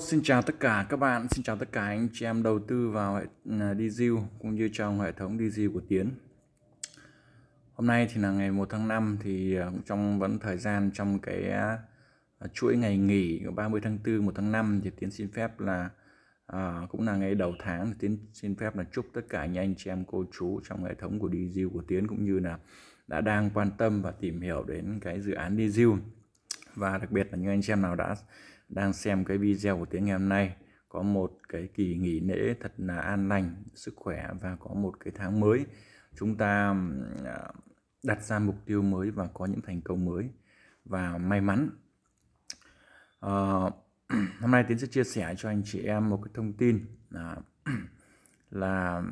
Xin chào tất cả các bạn, xin chào tất cả anh chị em đầu tư vào à, DZU cũng như trong hệ thống DZU của Tiến. Hôm nay thì là ngày 1 tháng 5 thì à, trong vẫn thời gian trong cái à, chuỗi ngày nghỉ 30 tháng 4, 1 tháng 5 thì Tiến xin phép là à, cũng là ngày đầu tháng thì Tiến xin phép là chúc tất cả những anh chị em cô chú trong hệ thống của DZU của Tiến cũng như là đã đang quan tâm và tìm hiểu đến cái dự án DZU và đặc biệt là những anh chị em nào đã đang xem cái video của tiếng ngày hôm nay có một cái kỳ nghỉ lễ thật là an lành, sức khỏe và có một cái tháng mới chúng ta à, đặt ra mục tiêu mới và có những thành công mới và may mắn. À, hôm nay tiến sẽ chia sẻ cho anh chị em một cái thông tin là là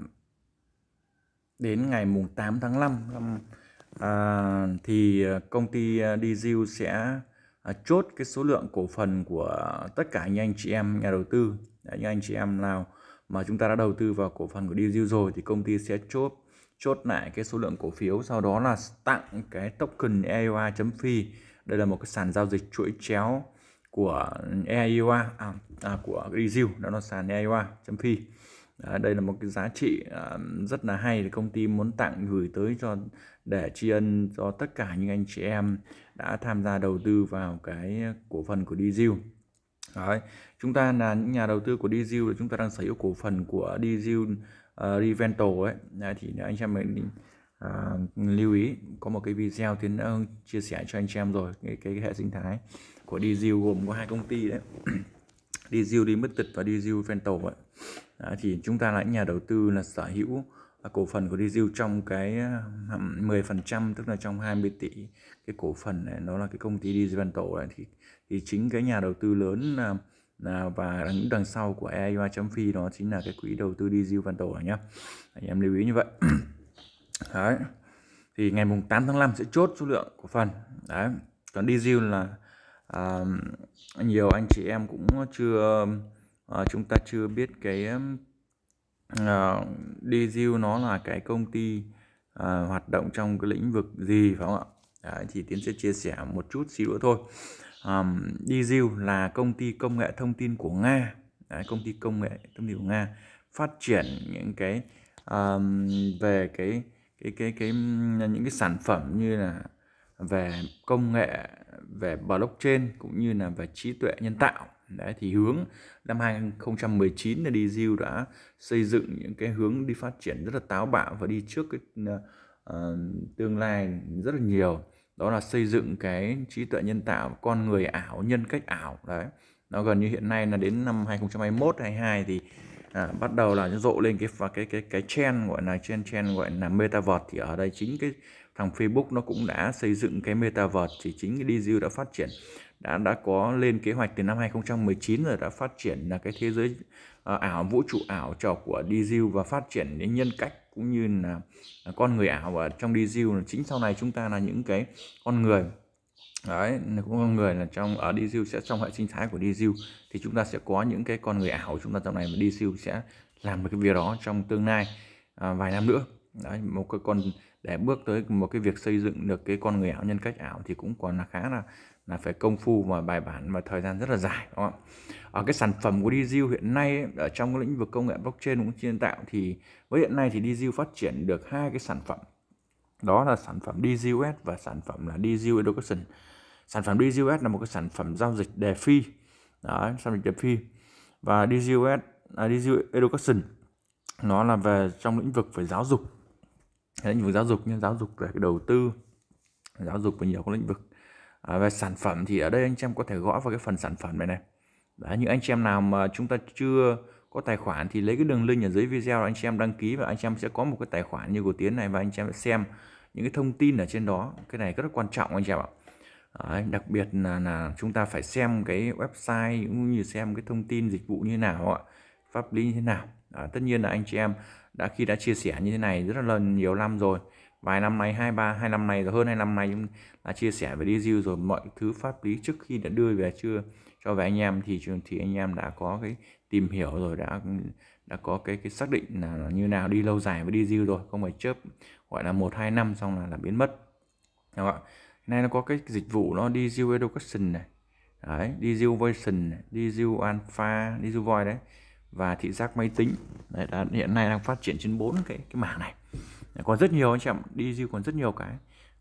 đến ngày mùng 8 tháng 5 năm à, thì à, công ty à, DZU sẽ À, chốt cái số lượng cổ phần của tất cả những anh chị em nhà đầu tư à, những anh chị em nào mà chúng ta đã đầu tư vào cổ phần của DZU rồi thì công ty sẽ chốt chốt lại cái số lượng cổ phiếu sau đó là tặng cái token EIOA chấm phi đây là một cái sàn giao dịch chuỗi chéo của EIOA à, à, của DZU đó là sàn EIOA chấm phi à, đây là một cái giá trị à, rất là hay thì công ty muốn tặng gửi tới cho để tri ân cho tất cả những anh chị em đã tham gia đầu tư vào cái cổ phần của DZU Đấy. chúng ta là những nhà đầu tư của DZU chúng ta đang sở hữu cổ phần của DZU uh, à, Revental ấy Đấy, thì anh chị em mình à, lưu ý có một cái video tiến ơn chia sẻ cho anh chị em rồi cái, cái, cái hệ sinh thái của DZU gồm có hai công ty đấy DZU Limited và DZU Vental ấy đã, thì chúng ta là nhà đầu tư là sở hữu à, cổ phần của Digiu trong cái 10% à, tức là trong 20 tỷ cái cổ phần này nó là cái công ty Digital này thì thì chính cái nhà đầu tư lớn là và đằng, đằng sau của chấm phi đó chính là cái quỹ đầu tư Digital Venture này nhé anh em lưu ý như vậy đấy thì ngày mùng 8 tháng 5 sẽ chốt số lượng cổ phần đấy còn Digital là à, nhiều anh chị em cũng chưa à, chúng ta chưa biết cái à, DZU ờ, nó là cái công ty à, hoạt động trong cái lĩnh vực gì phải không ạ à, thì tiến sẽ chia sẻ một chút xíu nữa thôi um, DZU là công ty công nghệ thông tin của Nga Đấy, công ty công nghệ thông tin của Nga phát triển những cái um, về cái cái cái cái những cái sản phẩm như là về công nghệ về blockchain cũng như là về trí tuệ nhân tạo Đấy, thì hướng năm 2019 là đi Diu đã xây dựng những cái hướng đi phát triển rất là táo bạo và đi trước cái uh, tương lai rất là nhiều đó là xây dựng cái trí tuệ nhân tạo con người ảo nhân cách ảo đấy nó gần như hiện nay là đến năm 2021 22 thì à, bắt đầu là rộ lên cái và cái cái cái trend gọi là trend trend gọi là metaverse thì ở đây chính cái thằng Facebook nó cũng đã xây dựng cái metaverse thì chính cái DZU đã phát triển đã đã có lên kế hoạch từ năm 2019 rồi đã phát triển là cái thế giới uh, ảo vũ trụ ảo trò của DZU và phát triển đến nhân cách cũng như là à, con người ảo ở trong DZU là chính sau này chúng ta là những cái con người đấy cũng con người là trong ở DZU sẽ trong hệ sinh thái của DZU thì chúng ta sẽ có những cái con người ảo chúng ta trong này mà DZU sẽ làm được cái việc đó trong tương lai à, vài năm nữa đấy một cái con để bước tới một cái việc xây dựng được cái con người ảo nhân cách ảo thì cũng còn là khá là là phải công phu và bài bản và thời gian rất là dài đúng không? ở cái sản phẩm của DZU hiện nay ở trong cái lĩnh vực công nghệ blockchain cũng nhân tạo thì với hiện nay thì DZU phát triển được hai cái sản phẩm đó là sản phẩm DZUS và sản phẩm là DZU Education sản phẩm DZUS là một cái sản phẩm giao dịch đề phi đó, giao dịch đề phi và DZUS à, DZU Education nó là về trong lĩnh vực về giáo dục lĩnh vực giáo dục như giáo dục về cái đầu tư giáo dục và nhiều các lĩnh vực à, về sản phẩm thì ở đây anh chị em có thể gõ vào cái phần sản phẩm này này Đấy, những anh em nào mà chúng ta chưa có tài khoản thì lấy cái đường link ở dưới video anh chị em đăng ký và anh chị em sẽ có một cái tài khoản như của tiến này và anh chị em sẽ xem những cái thông tin ở trên đó cái này rất là quan trọng anh chị em ạ Đấy, đặc biệt là là chúng ta phải xem cái website cũng như xem cái thông tin dịch vụ như nào ạ pháp lý như thế nào à, tất nhiên là anh chị em đã khi đã chia sẻ như thế này rất là lần nhiều năm rồi vài năm nay hai ba hai năm nay rồi hơn hai năm nay chúng đã chia sẻ về DZU rồi mọi thứ pháp lý trước khi đã đưa về chưa cho về anh em thì thì anh em đã có cái tìm hiểu rồi đã đã có cái cái xác định là như nào đi lâu dài với đi DZU rồi không phải chớp gọi là một hai năm xong là là biến mất các bạn nay nó có cái dịch vụ nó đi DZU Education này đấy đi DZU Version này DZU Alpha đi DZU Void đấy và thị giác máy tính Đấy, đã, hiện nay đang phát triển trên bốn cái cái mảng này Đấy, còn rất nhiều anh chị em đi du còn rất nhiều cái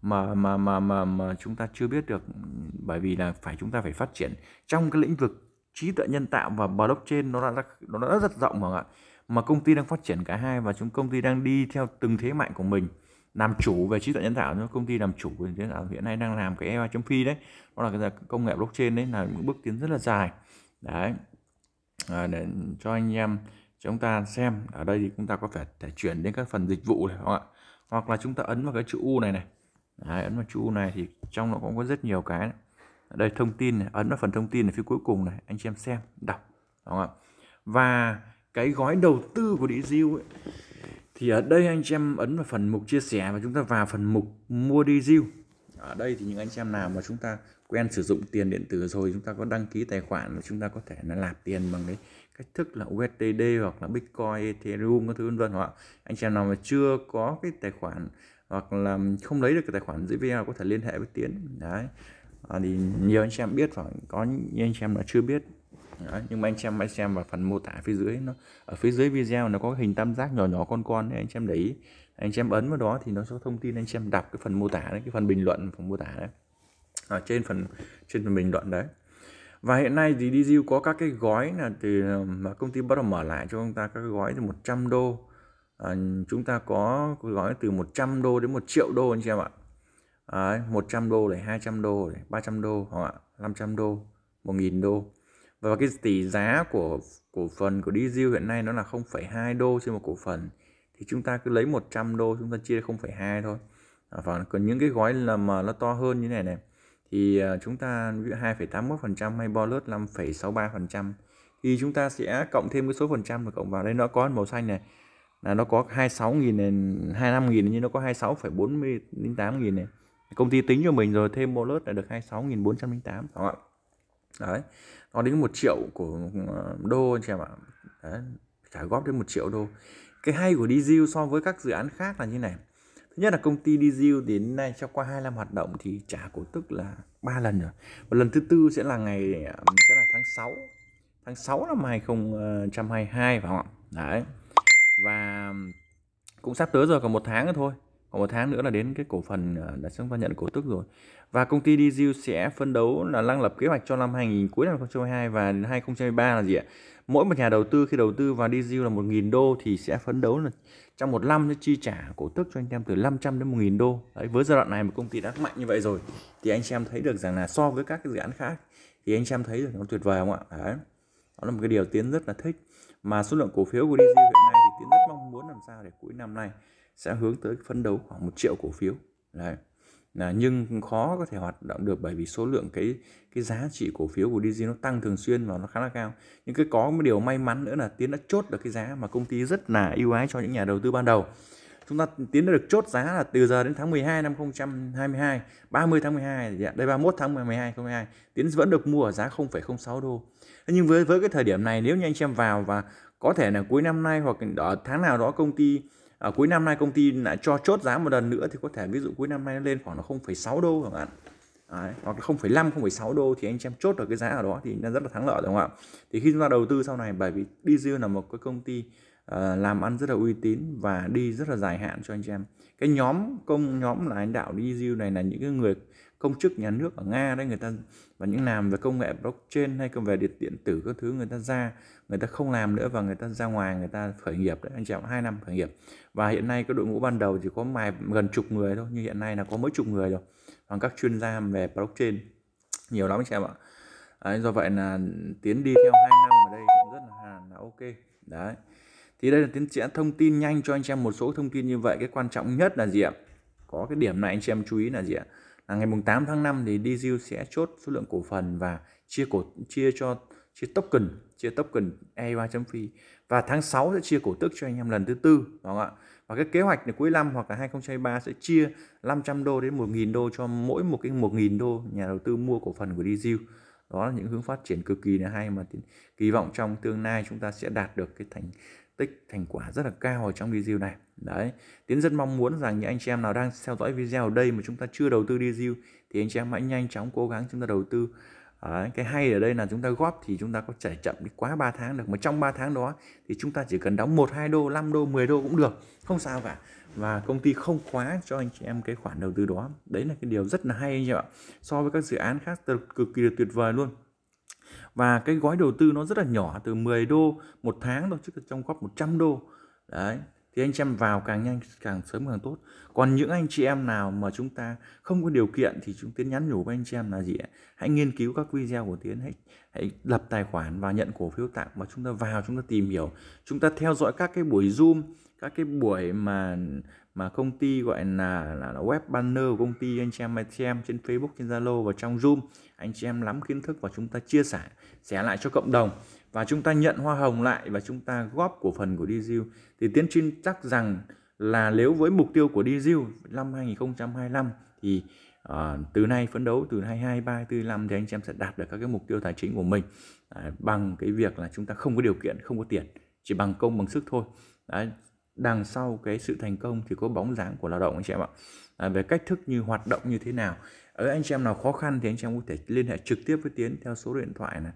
mà mà mà mà mà chúng ta chưa biết được bởi vì là phải chúng ta phải phát triển trong cái lĩnh vực trí tuệ nhân tạo và blockchain nó đã nó đã rất rộng mà ạ mà công ty đang phát triển cả hai và chúng công ty đang đi theo từng thế mạnh của mình làm chủ về trí tuệ nhân tạo công ty làm chủ về trí tuệ nhân tạo hiện nay đang làm cái e AI.phi đấy nó là cái công nghệ blockchain đấy là những bước tiến rất là dài đấy à, để cho anh em chúng ta xem ở đây thì chúng ta có thể, thể chuyển đến các phần dịch vụ này không ạ hoặc là chúng ta ấn vào cái chữ U này này Đấy, ấn vào chữ U này thì trong nó cũng có rất nhiều cái này. đây thông tin này, ấn vào phần thông tin ở phía cuối cùng này anh chị em xem đọc đúng không ạ và cái gói đầu tư của DZU ấy, thì ở đây anh chị em ấn vào phần mục chia sẻ và chúng ta vào phần mục mua DZU ở đây thì những anh chị em nào mà chúng ta quen sử dụng tiền điện tử rồi chúng ta có đăng ký tài khoản chúng ta có thể là nạp tiền bằng cái cách thức là USDT hoặc là Bitcoin, Ethereum các thứ vân vân hoặc anh chàng nào mà chưa có cái tài khoản hoặc là không lấy được cái tài khoản dưới video có thể liên hệ với Tiến đấy à, thì nhiều anh chị em biết và có những anh chị em là chưa biết Đấy, nhưng mà anh chị em hãy xem vào phần mô tả phía dưới nó ở phía dưới video nó có hình tam giác nhỏ nhỏ con con đấy anh chị em để ý anh chị em ấn vào đó thì nó sẽ thông tin anh chị em đọc cái phần mô tả đấy cái phần bình luận phần mô tả đấy ở à, trên phần trên phần bình đoạn đấy và hiện nay thì DZU có các cái gói là từ mà công ty bắt đầu mở lại cho chúng ta các gói từ 100 đô à, chúng ta có gói từ 100 đô đến 1 triệu đô anh chị em ạ à, 100 đô này 200 đô này 300 đô hoặc ạ 500 đô 1.000 đô và cái tỷ giá của cổ phần của DZU hiện nay nó là 0,2 đô trên một cổ phần thì chúng ta cứ lấy 100 đô chúng ta chia 0,2 thôi à, và còn những cái gói là mà nó to hơn như này này thì ờ, chúng ta 2,81% hay Borlus 5,63% thì chúng ta sẽ cộng thêm cái số phần trăm và cộng vào đây nó có màu xanh này là nó có 26.000 này 25.000 nhưng nó có 26,48 nghìn này công ty tính cho mình rồi thêm Borlus là được 26.408 đúng không đấy nó đến một triệu của ờ, đô anh chị em ạ trả góp đến một triệu đô cái hay của DZU so với các dự án khác là như này Thứ nhất là công ty Dizil đến nay trong qua 2 năm hoạt động thì trả cổ tức là 3 lần rồi. Và lần thứ tư sẽ là ngày à, sẽ là tháng 6. Tháng 6 năm 2022 phải không ạ? Đấy. Và cũng sắp tới rồi còn một tháng nữa thôi còn một tháng nữa là đến cái cổ phần ờ, đã chúng ta nhận cổ tức rồi và công ty Dizil sẽ phân đấu là đang lập kế hoạch cho năm 2000 cuối năm 2022 và 2023 là gì ạ mỗi một nhà đầu tư khi đầu tư vào Dizil là 1.000 đô thì sẽ phấn đấu là trong một năm nó chi trả cổ tức cho anh em từ 500 đến 1.000 đô đấy với giai đoạn này một công ty đã mạnh như vậy rồi thì anh xem thấy được rằng là so với các cái dự án khác thì anh xem thấy được nó tuyệt vời không ạ đấy đó là một cái điều tiến rất là thích mà số lượng cổ phiếu của Dizil hiện nay thì tiến rất mong muốn làm sao để cuối năm nay sẽ hướng tới phấn đấu khoảng một triệu cổ phiếu đấy là nhưng khó có thể hoạt động được bởi vì số lượng cái cái giá trị cổ phiếu của Digi nó tăng thường xuyên và nó khá là cao nhưng cái có một điều may mắn nữa là Tiến đã chốt được cái giá mà công ty rất là ưu ái cho những nhà đầu tư ban đầu chúng ta Tiến đã được chốt giá là từ giờ đến tháng 12 năm 2022 30 tháng 12 đây 31 tháng 12 2022 Tiến vẫn được mua ở giá 0,06 đô nhưng với với cái thời điểm này nếu như anh xem vào và có thể là cuối năm nay hoặc ở tháng nào đó công ty à, cuối năm nay công ty lại cho chốt giá một lần nữa thì có thể ví dụ cuối năm nay nó lên khoảng là 0,6 đô các bạn Đấy, hoặc là 0,5 0,6 đô thì anh em chốt được cái giá ở đó thì nó rất là thắng lợi đúng không ạ thì khi chúng ta đầu tư sau này bởi vì DZU là một cái công ty uh, làm ăn rất là uy tín và đi rất là dài hạn cho anh em cái nhóm công nhóm là anh đạo DZU này là những cái người công chức nhà nước ở Nga đấy người ta và những làm về công nghệ blockchain hay công về điện điện tử các thứ người ta ra người ta không làm nữa và người ta ra ngoài người ta khởi nghiệp đấy anh chị em hai năm khởi nghiệp và hiện nay cái đội ngũ ban đầu chỉ có mài gần chục người thôi nhưng hiện nay là có mấy chục người rồi bằng các chuyên gia về blockchain nhiều lắm anh chị em ạ đấy, do vậy là tiến đi theo hai năm ở đây cũng rất là là ok đấy thì đây là tiến sẽ thông tin nhanh cho anh chị em một số thông tin như vậy cái quan trọng nhất là gì ạ có cái điểm này anh chị em chú ý là gì ạ à, ngày 8 tháng 5 thì DZU sẽ chốt số lượng cổ phần và chia cổ chia cho chia token chia token EUA chấm phi và tháng 6 sẽ chia cổ tức cho anh em lần thứ tư đúng không ạ và cái kế hoạch là cuối năm hoặc là 2023 sẽ chia 500 đô đến 1.000 đô cho mỗi một cái 1.000 đô nhà đầu tư mua cổ phần của DZU đó là những hướng phát triển cực kỳ là hay mà kỳ vọng trong tương lai chúng ta sẽ đạt được cái thành tích thành quả rất là cao ở trong video này. Đấy, Tiến rất mong muốn rằng những anh chị em nào đang theo dõi video ở đây mà chúng ta chưa đầu tư đi deal thì anh chị em hãy nhanh chóng cố gắng chúng ta đầu tư. Đấy, cái hay ở đây là chúng ta góp thì chúng ta có trải chậm đi quá 3 tháng được mà trong 3 tháng đó thì chúng ta chỉ cần đóng 1 2 đô, 5 đô, 10 đô cũng được, không sao cả. Và công ty không khóa cho anh chị em cái khoản đầu tư đó. Đấy là cái điều rất là hay anh chị ạ. So với các dự án khác cực kỳ tuyệt vời luôn và cái gói đầu tư nó rất là nhỏ từ 10 đô một tháng thôi chứ trong góp 100 đô đấy thì anh chị em vào càng nhanh càng sớm càng tốt còn những anh chị em nào mà chúng ta không có điều kiện thì chúng tiến nhắn nhủ với anh chị em là gì ạ hãy nghiên cứu các video của tiến hãy hãy lập tài khoản và nhận cổ phiếu tặng và chúng ta vào chúng ta tìm hiểu chúng ta theo dõi các cái buổi zoom các cái buổi mà mà công ty gọi là, là, web banner của công ty anh chị em anh em trên Facebook trên Zalo và trong Zoom anh chị em lắm kiến thức và chúng ta chia sẻ sẻ lại cho cộng đồng và chúng ta nhận hoa hồng lại và chúng ta góp cổ phần của DZU thì Tiến Trinh chắc rằng là nếu với mục tiêu của DZU năm 2025 thì uh, từ nay phấn đấu từ 22, 3, 45 thì anh chị em sẽ đạt được các cái mục tiêu tài chính của mình à, bằng cái việc là chúng ta không có điều kiện, không có tiền, chỉ bằng công bằng sức thôi. Đấy, đằng sau cái sự thành công thì có bóng dáng của lao động anh chị em ạ à, về cách thức như hoạt động như thế nào ở anh chị em nào khó khăn thì anh chị em có thể liên hệ trực tiếp với tiến theo số điện thoại này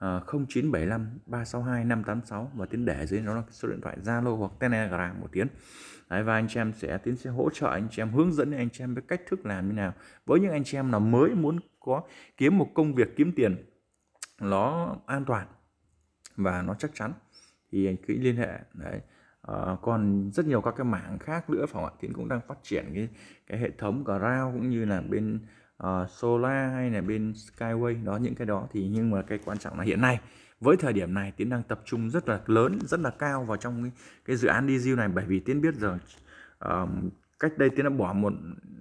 0975 362 586 và Tiến để dưới nó là số điện thoại Zalo hoặc Telegram của Tiến. Đấy, và anh chị em sẽ Tiến sẽ hỗ trợ anh chị em hướng dẫn anh chị em với cách thức làm như nào. Với những anh chị em nào mới muốn có kiếm một công việc kiếm tiền nó an toàn và nó chắc chắn thì anh cứ liên hệ đấy à, còn rất nhiều các cái mảng khác nữa phòng không ạ Tiến cũng đang phát triển cái cái hệ thống ground cũng như là bên uh, Solar hay là bên Skyway đó những cái đó thì nhưng mà cái quan trọng là hiện nay với thời điểm này tiến đang tập trung rất là lớn rất là cao vào trong cái, cái dự án đi này bởi vì tiến biết rồi uh, cách đây tiến đã bỏ một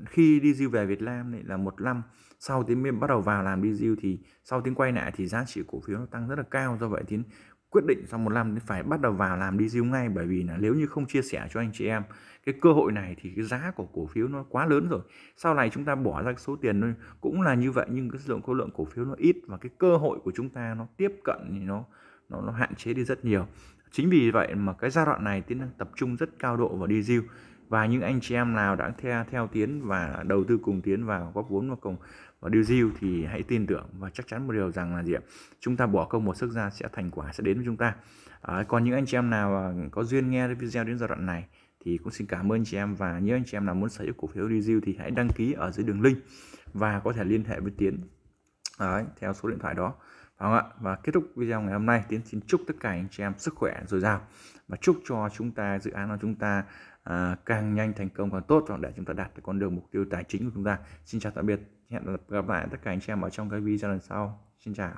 khi đi về Việt Nam này là một năm sau tiến mới bắt đầu vào làm đi thì sau tiến quay lại thì giá trị cổ phiếu nó tăng rất là cao do vậy tiến quyết định sau một năm phải bắt đầu vào làm đi diêu ngay bởi vì là nếu như không chia sẻ cho anh chị em cái cơ hội này thì cái giá của cổ phiếu nó quá lớn rồi sau này chúng ta bỏ ra số tiền cũng là như vậy nhưng cái lượng khối lượng cổ phiếu nó ít và cái cơ hội của chúng ta nó tiếp cận thì nó nó nó hạn chế đi rất nhiều chính vì vậy mà cái giai đoạn này tiến đang tập trung rất cao độ vào đi diêu và những anh chị em nào đã theo theo tiến và đầu tư cùng tiến vào góp vốn vào cùng và điều diêu thì hãy tin tưởng và chắc chắn một điều rằng là gì ạ chúng ta bỏ công một sức ra sẽ thành quả sẽ đến với chúng ta à, còn những anh chị em nào à, có duyên nghe video đến giai đoạn này thì cũng xin cảm ơn chị em và những anh chị em nào muốn sở hữu cổ phiếu Digital thì hãy đăng ký ở dưới đường link và có thể liên hệ với Tiến Đấy, theo số điện thoại đó phải không ạ và kết thúc video ngày hôm nay Tiến xin chúc tất cả anh chị em sức khỏe dồi dào và chúc cho chúng ta dự án của chúng ta à, càng nhanh thành công càng tốt để chúng ta đạt được con đường mục tiêu tài chính của chúng ta xin chào tạm biệt hẹn gặp lại tất cả anh chị em ở trong cái video lần sau xin chào